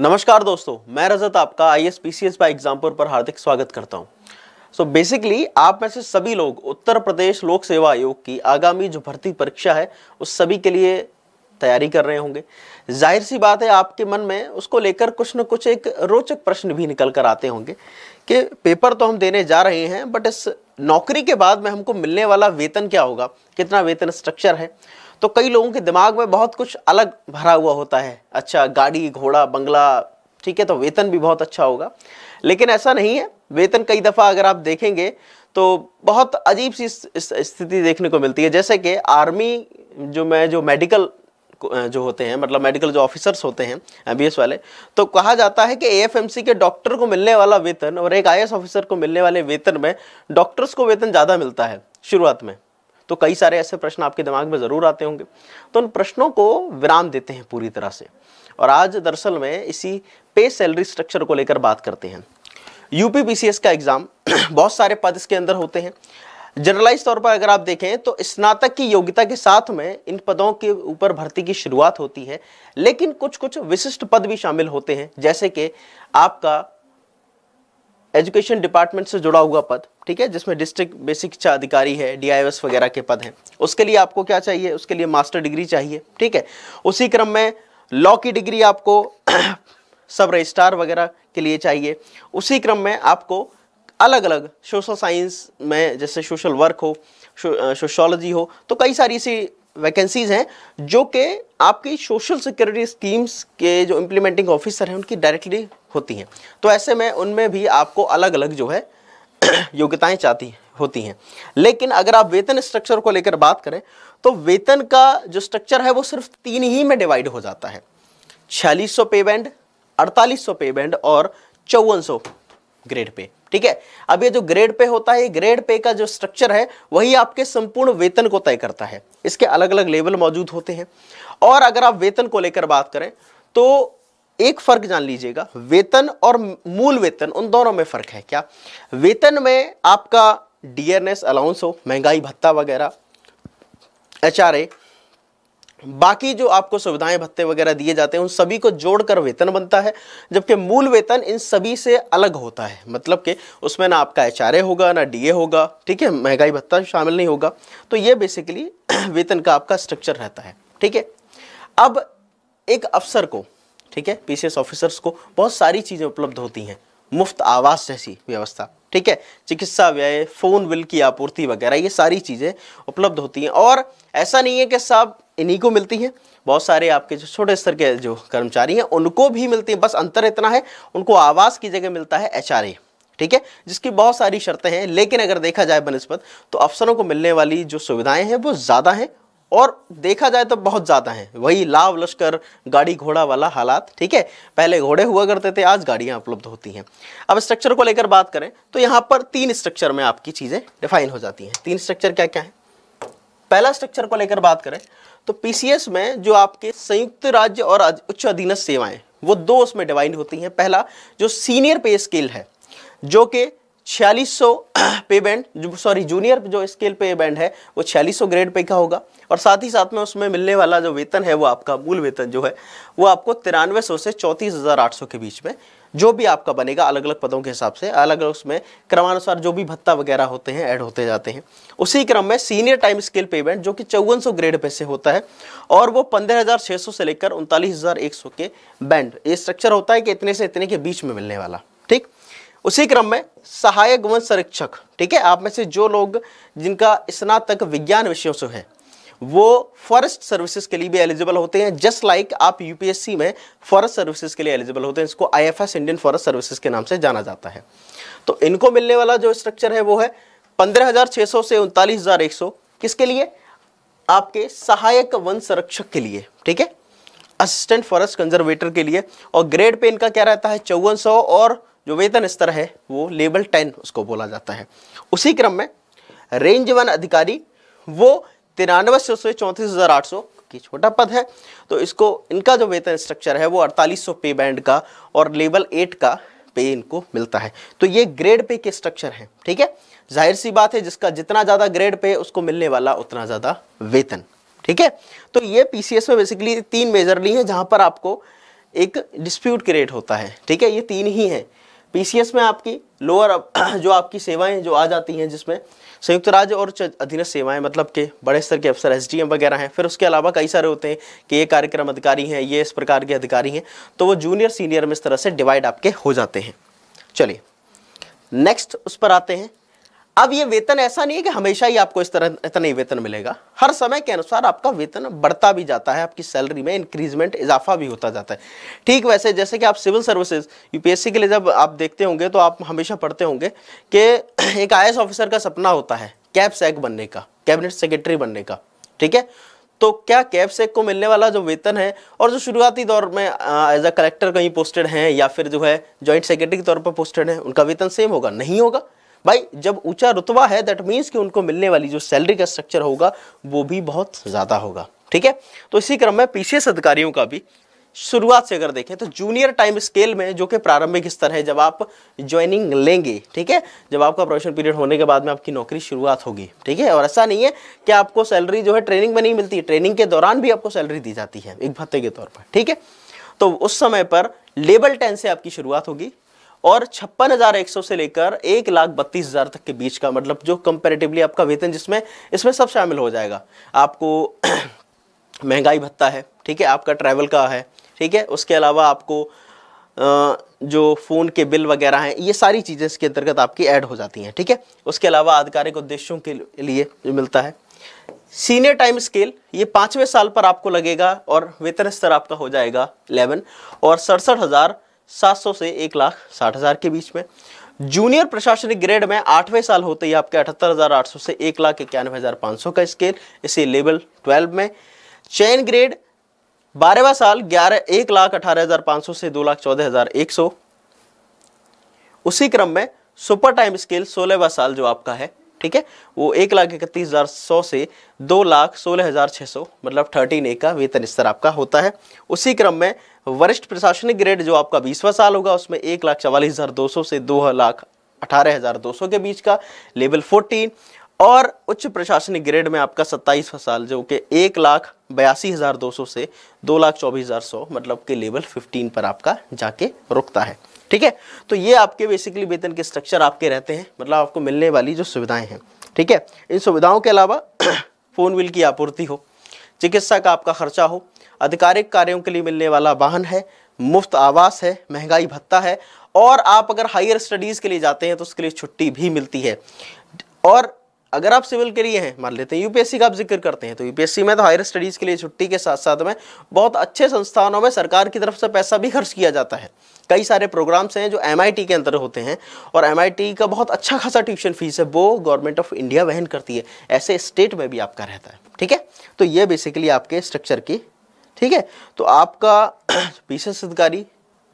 नमस्कार दोस्तों मैं रजत आपका I S P C S by example पर हार्दिक स्वागत करता हूं सो so बेसिकली आप में से सभी लोग उत्तर प्रदेश लोक सेवा आयोग की आगामी जो भर्ती परीक्षा है उस सभी के लिए तैयारी कर रहे होंगे जाहिर सी बात है आपके मन में उसको लेकर कुछ न कुछ एक रोचक प्रश्न भी निकल कर आते होंगे कि पेपर तो हम देने जा रहे हैं बट इस नौकरी के बाद में हमको मिलने वाला वेतन क्या होगा कितना वेतन स्ट्रक्चर है तो कई लोगों के दिमाग में बहुत कुछ अलग भरा हुआ होता है अच्छा गाड़ी घोड़ा बंगला ठीक है तो वेतन भी बहुत अच्छा होगा लेकिन ऐसा नहीं है वेतन कई दफ़ा अगर आप देखेंगे तो बहुत अजीब सी स्थिति देखने को मिलती है जैसे कि आर्मी जो मैं जो मेडिकल जो होते हैं मतलब मेडिकल जो ऑफिसर्स होते हैं एमबीएस वाले तो कहा जाता है कि एएफएमसी के डॉक्टर को मिलने वाला वेतन और एक आई ऑफिसर को मिलने वाले वेतन में डॉक्टर्स को वेतन ज़्यादा मिलता है शुरुआत में तो कई सारे ऐसे प्रश्न आपके दिमाग में ज़रूर आते होंगे तो उन प्रश्नों को विराम देते हैं पूरी तरह से और आज दरअसल में इसी पे सैलरी स्ट्रक्चर को लेकर बात करते हैं यूपी पी का एग्ज़ाम बहुत सारे पद इसके अंदर होते हैं जनरलाइज तौर पर अगर आप देखें तो स्नातक की योग्यता के साथ में इन पदों के ऊपर भर्ती की शुरुआत होती है लेकिन कुछ कुछ विशिष्ट पद भी शामिल होते हैं जैसे कि आपका एजुकेशन डिपार्टमेंट से जुड़ा हुआ पद ठीक है जिसमें डिस्ट्रिक्ट बेसिक शिक्षा अधिकारी है डीआईएस वगैरह के पद हैं उसके लिए आपको क्या चाहिए उसके लिए मास्टर डिग्री चाहिए ठीक है उसी क्रम में लॉ की डिग्री आपको सब रजिस्ट्रार वगैरह के लिए चाहिए उसी क्रम में आपको अलग अलग सोशल साइंस में जैसे सोशल वर्क हो सोशोलॉजी हो तो कई सारी ऐसी वैकेंसीज हैं जो कि आपकी सोशल सिक्योरिटी स्कीम्स के जो इम्प्लीमेंटिंग ऑफिसर हैं उनकी डायरेक्टली होती हैं तो ऐसे में उनमें भी आपको अलग अलग जो है योग्यताएं चाहती होती हैं लेकिन अगर आप वेतन स्ट्रक्चर को लेकर बात करें तो वेतन का जो स्ट्रक्चर है वो सिर्फ तीन ही में डिवाइड हो जाता है छियालीस सौ पे बैंड अड़तालीस सौ पे बैंड और चौवन सौ ग्रेड पे ठीक है अब ये जो ग्रेड पे होता है ग्रेड पे का जो स्ट्रक्चर है वही आपके संपूर्ण वेतन को तय करता है इसके अलग अलग लेवल मौजूद होते हैं और अगर आप वेतन को लेकर बात करें तो एक फर्क जान लीजिएगा वेतन और मूल वेतन उन दोनों में फर्क है क्या वेतन में आपका डीएनएस अलाउंस हो महंगाई भत्ता वगैरह एच बाकी जो आपको सुविधाएं भत्ते वगैरह दिए जाते हैं उन सभी को जोड़कर वेतन बनता है जबकि मूल वेतन इन सभी से अलग होता है मतलब कि उसमें ना आपका एच होगा ना डीए होगा ठीक है महंगाई भत्ता शामिल नहीं होगा तो ये बेसिकली वेतन का आपका स्ट्रक्चर रहता है ठीक है अब एक अफसर को ठीक है पीसीएस ऑफिसर्स को बहुत सारी चीज़ें उपलब्ध होती हैं मुफ्त आवास जैसी व्यवस्था ठीक है चिकित्सा व्यय फ़ोन बिल की आपूर्ति वगैरह ये सारी चीज़ें उपलब्ध होती हैं और ऐसा नहीं है कि सब इन्हीं को मिलती हैं बहुत सारे आपके जो छोटे स्तर के जो कर्मचारी हैं उनको भी मिलती हैं बस अंतर इतना है उनको आवास की जगह मिलता है एच ठीक है जिसकी बहुत सारी शर्तें हैं लेकिन अगर देखा जाए बनस्पत तो अफसरों को मिलने वाली जो सुविधाएं हैं वो ज़्यादा हैं और देखा जाए तो बहुत ज़्यादा हैं वही लाव लश्कर गाड़ी घोड़ा वाला हालात ठीक है पहले घोड़े हुआ करते थे आज गाड़ियाँ उपलब्ध होती हैं अब स्ट्रक्चर को लेकर बात करें तो यहाँ पर तीन स्ट्रक्चर में आपकी चीज़ें डिफाइन हो जाती हैं तीन स्ट्रक्चर क्या क्या है पहला स्ट्रक्चर को लेकर बात करें तो पीसीएस में जो आपके संयुक्त राज्य और उच्च अधीनस्थ सेवाएं वो दो उसमें डिवाइन होती हैं पहला जो सीनियर पे स्केल है जो कि छियालीस पे बैंड सॉरी जूनियर जो स्केल पे बैंड है वो छियालीस ग्रेड पे का होगा और साथ ही साथ में उसमें मिलने वाला जो वेतन है वो आपका मूल वेतन जो है वो आपको तिरानवे से चौंतीस के बीच में जो भी आपका बनेगा अलग अलग पदों के हिसाब से अलग अलग उसमें क्रमानुसार जो भी भत्ता वगैरह होते हैं ऐड होते जाते हैं उसी क्रम में सीनियर टाइम स्केल पेमेंट जो कि चौवन ग्रेड पे से होता है और वो 15,600 से लेकर उनतालीस के बैंड ये स्ट्रक्चर होता है कि इतने से इतने के बीच में मिलने वाला ठीक उसी क्रम में सहायक वन संरक्षक ठीक है आप में से जो लोग जिनका स्नातक विज्ञान विषयों से है वो फॉरेस्ट सर्विसेज के लिए भी एलिजिबल होते हैं जस्ट लाइक like आप यूपीएससी में फॉरेस्ट सर्विसेज के लिए एलिजिबल होते हैं इसको आईएफएस इंडियन फॉरेस्ट सर्विसेज के नाम से जाना जाता है तो इनको मिलने वाला जो स्ट्रक्चर है वो है पंद्रह से उनतालीस किसके लिए आपके सहायक वन संरक्षक के लिए ठीक है असिस्टेंट फॉरेस्ट कंजर्वेटर के लिए और ग्रेड पे इनका क्या रहता है चौवन और जो वेतन स्तर है वो लेवल टेन उसको बोला जाता है उसी क्रम में रेंज वन अधिकारी वो तिरानवे सौ से चौंतीस हज़ार आठ सौ की छोटा पद है तो इसको इनका जो वेतन स्ट्रक्चर है वो अड़तालीस सौ पे बैंड का और लेवल एट का पे इनको मिलता है तो ये ग्रेड पे के स्ट्रक्चर हैं ठीक है जाहिर सी बात है जिसका जितना ज़्यादा ग्रेड पे उसको मिलने वाला उतना ज़्यादा वेतन ठीक है तो ये पीसीएस में बेसिकली तीन मेजरली है जहाँ पर आपको एक डिस्प्यूट क्रिएट होता है ठीक है ये तीन ही हैं पीसीएस में आपकी लोअर जो आपकी सेवाएं जो आ जाती हैं जिसमें संयुक्त राज्य और अधीनस्थ सेवाएं मतलब के बड़े स्तर के अफसर एस वगैरह हैं फिर उसके अलावा कई सारे होते हैं कि ये कार्यक्रम अधिकारी हैं ये इस प्रकार के अधिकारी हैं तो वो जूनियर सीनियर में इस तरह से डिवाइड आपके हो जाते हैं चलिए नेक्स्ट उस पर आते हैं अब ये वेतन ऐसा नहीं है कि हमेशा ही आपको इस तरह इतना ही वेतन मिलेगा हर समय के अनुसार आपका वेतन बढ़ता भी जाता है आपकी सैलरी में इंक्रीजमेंट इजाफा भी होता जाता है ठीक वैसे जैसे कि आप सिविल सर्विसेज यूपीएससी के लिए जब आप देखते होंगे तो आप हमेशा पढ़ते होंगे कि एक आई ऑफिसर का सपना होता है कैब सेक बनने का कैबिनेट सेक्रेटरी बनने का ठीक है तो क्या कैब सेक को मिलने वाला जो वेतन है और जो शुरुआती दौर में एज अ कलेक्टर कहीं पोस्टेड हैं या फिर जो है जॉइंट सेक्रेटरी के तौर पर पोस्टेड हैं उनका वेतन सेम होगा नहीं होगा भाई जब ऊंचा रुतबा है दैट मीन्स कि उनको मिलने वाली जो सैलरी का स्ट्रक्चर होगा वो भी बहुत ज़्यादा होगा ठीक है तो इसी क्रम में पीसीएस अधिकारियों का भी शुरुआत से अगर देखें तो जूनियर टाइम स्केल में जो कि प्रारंभिक स्तर है जब आप ज्वाइनिंग लेंगे ठीक है जब आपका प्रोफेशन पीरियड होने के बाद में आपकी नौकरी शुरुआत होगी ठीक है और ऐसा नहीं है कि आपको सैलरी जो है ट्रेनिंग में नहीं मिलती ट्रेनिंग के दौरान भी आपको सैलरी दी जाती है एक भत्ते के तौर पर ठीक है तो उस समय पर लेवल टेन से आपकी शुरुआत होगी और छप्पन हजार एक सौ से लेकर एक लाख बत्तीस हजार तक के बीच का मतलब जो कंपेरेटिवली आपका वेतन जिसमें इसमें सब शामिल हो जाएगा आपको महंगाई भत्ता है ठीक है आपका ट्रैवल का है ठीक है उसके अलावा आपको जो फ़ोन के बिल वगैरह हैं ये सारी चीज़ें इसके अंतर्गत आपकी ऐड हो जाती हैं ठीक है उसके अलावा आधिकारिक उद्देश्यों के लिए जो मिलता है सीनियर टाइम स्केल ये पाँचवें साल पर आपको लगेगा और वेतन स्तर आपका हो जाएगा 11 और सड़सठ हज़ार 700 से एक लाख साठ हज़ार के बीच में जूनियर प्रशासनिक ग्रेड में आठवें साल होते ही आपके अठहत्तर हज़ार आठ सौ से एक लाख इक्यानवे हज़ार पाँच सौ का स्केल इसी लेवल ट्वेल्व में चयन ग्रेड बारहवा साल ग्यारह एक लाख अठारह हज़ार पाँच सौ से दो लाख चौदह हज़ार एक सौ उसी क्रम में सुपर टाइम स्केल सोलहवा साल जो आपका है ठीक है वो एक लाख इकतीस हज़ार सौ से दो लाख सोलह हज़ार छः सौ मतलब थर्टीन ए का वेतन स्तर आपका होता है उसी क्रम में वरिष्ठ प्रशासनिक ग्रेड जो आपका बीसवा साल होगा उसमें एक लाख चवालीस हज़ार दो सौ से दो लाख अठारह हज़ार दो सौ के बीच का लेवल फोर्टीन और उच्च प्रशासनिक ग्रेड में आपका सत्ताईसवा साल जो कि एक लाख बयासी हज़ार दो सौ से दो लाख चौबीस हज़ार सौ मतलब के लेवल फिफ्टीन पर आपका जाके रुकता है ठीक है तो ये आपके बेसिकली वेतन के स्ट्रक्चर आपके रहते हैं मतलब आपको मिलने वाली जो सुविधाएं हैं ठीक है इन सुविधाओं के अलावा फ़ोन बिल की आपूर्ति हो चिकित्सा का आपका खर्चा हो आधिकारिक कार्यों के लिए मिलने वाला वाहन है मुफ्त आवास है महंगाई भत्ता है और आप अगर हायर स्टडीज़ के लिए जाते हैं तो उसके लिए छुट्टी भी मिलती है और अगर आप सिविल के लिए हैं मान लेते हैं यूपीएससी का आप जिक्र करते हैं तो यूपीएससी में तो हायर स्टडीज़ के लिए छुट्टी के साथ साथ में बहुत अच्छे संस्थानों में सरकार की तरफ से पैसा भी खर्च किया जाता है कई सारे प्रोग्राम्स हैं जो एम के अंदर होते हैं और एम का बहुत अच्छा खासा ट्यूशन फीस है वो गवर्नमेंट ऑफ इंडिया वहन करती है ऐसे स्टेट में भी आपका रहता है ठीक है तो ये बेसिकली आपके स्ट्रक्चर की ठीक है तो आपका पीछे अधिकारी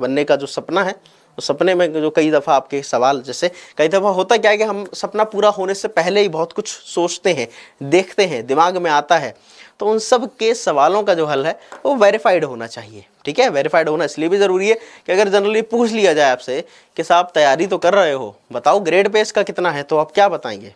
बनने का जो सपना है तो सपने में जो कई दफ़ा आपके सवाल जैसे कई दफ़ा होता क्या है कि हम सपना पूरा होने से पहले ही बहुत कुछ सोचते हैं देखते हैं दिमाग में आता है तो उन सब के सवालों का जो हल है वो वेरीफाइड होना चाहिए ठीक है वेरीफाइड होना इसलिए भी ज़रूरी है कि अगर जनरली पूछ लिया जाए आपसे कि साहब तैयारी तो कर रहे हो बताओ ग्रेड पे इसका कितना है तो आप क्या बताएंगे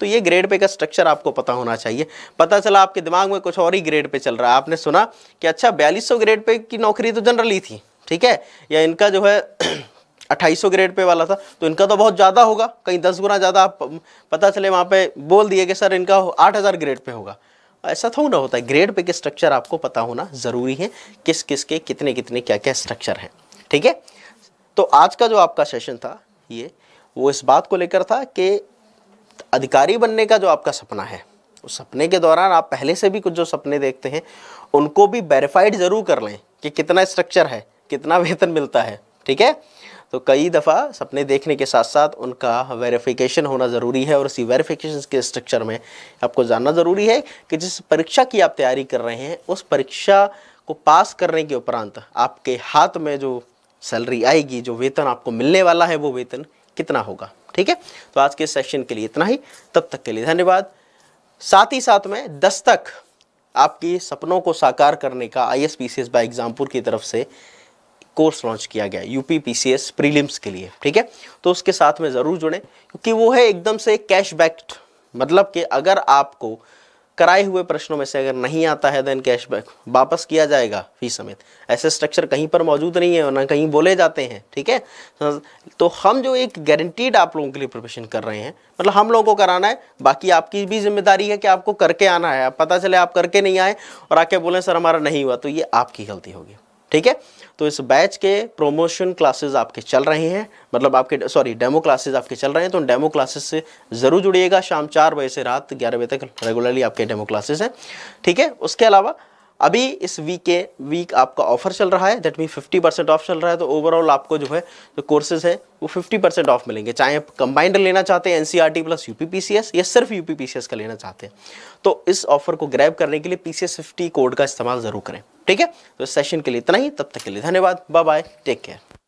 तो ये ग्रेड पे का स्ट्रक्चर आपको पता होना चाहिए पता चला आपके दिमाग में कुछ और ही ग्रेड पे चल रहा है आपने सुना कि अच्छा बयालीस ग्रेड पे की नौकरी तो जनरली थी ठीक है या इनका जो है 2800 ग्रेड पे वाला था तो इनका तो बहुत ज़्यादा होगा कहीं दस गुना ज़्यादा आप पता चले वहाँ पे बोल दिए कि सर इनका आठ हज़ार ग्रेड पे होगा ऐसा थोड़ा ना होता है ग्रेड पे के स्ट्रक्चर आपको पता होना ज़रूरी है किस किस के कितने कितने क्या क्या स्ट्रक्चर हैं ठीक है तो आज का जो आपका सेशन था ये वो इस बात को लेकर था कि अधिकारी बनने का जो आपका सपना है उस सपने के दौरान आप पहले से भी कुछ जो सपने देखते हैं उनको भी वेरीफाइड ज़रूर कर लें कि कितना स्ट्रक्चर है कितना वेतन मिलता है ठीक है तो कई दफ़ा सपने देखने के साथ साथ उनका वेरिफिकेशन होना ज़रूरी है और इसी वेरिफिकेशन के स्ट्रक्चर में आपको जानना ज़रूरी है कि जिस परीक्षा की आप तैयारी कर रहे हैं उस परीक्षा को पास करने के उपरांत आपके हाथ में जो सैलरी आएगी जो वेतन आपको मिलने वाला है वो वेतन कितना होगा ठीक है तो आज के सेशन के लिए इतना ही तब तक के लिए धन्यवाद साथ ही साथ में दस्तक आपकी सपनों को साकार करने का I S P C S by Exampur की तरफ से कोर्स लॉन्च किया गया यूपी पी प्रीलिम्स के लिए ठीक है तो उसके साथ में ज़रूर जुड़ें क्योंकि वो है एकदम से कैशबैक मतलब कि अगर आपको कराए हुए प्रश्नों में से अगर नहीं आता है देन कैशबैक वापस किया जाएगा फीस समेत ऐसे स्ट्रक्चर कहीं पर मौजूद नहीं है और ना कहीं बोले जाते हैं ठीक है तो हम जो एक गारंटीड आप लोगों के लिए प्रिपरेशन कर रहे हैं मतलब हम लोगों को कराना है बाकी आपकी भी जिम्मेदारी है कि आपको करके आना है आप पता चले आप करके नहीं आए और आके बोलें सर हमारा नहीं हुआ तो ये आपकी गलती होगी ठीक है तो इस बैच के प्रोमोशन क्लासेस आपके चल रहे हैं मतलब आपके सॉरी डेमो क्लासेस आपके चल रहे हैं तो उन डेमो क्लासेस से ज़रूर जुड़िएगा शाम चार बजे से रात ग्यारह बजे तक रेगुलरली आपके डेमो क्लासेस हैं ठीक है उसके अलावा अभी इस वीक के वीक आपका ऑफर चल रहा है दैट मीन 50 परसेंट ऑफ चल रहा है तो ओवरऑल आपको जो है जो कोर्सेज है वो 50 परसेंट ऑफ मिलेंगे चाहे आप कंबाइंड लेना चाहते हैं एन प्लस यू या सिर्फ यू का लेना चाहते हैं तो इस ऑफर को ग्रैब करने के लिए पी सी कोड का इस्तेमाल ज़रूर करें ठीक है तो सेशन के लिए इतना ही तब तक के लिए धन्यवाद बाय बाय टेक केयर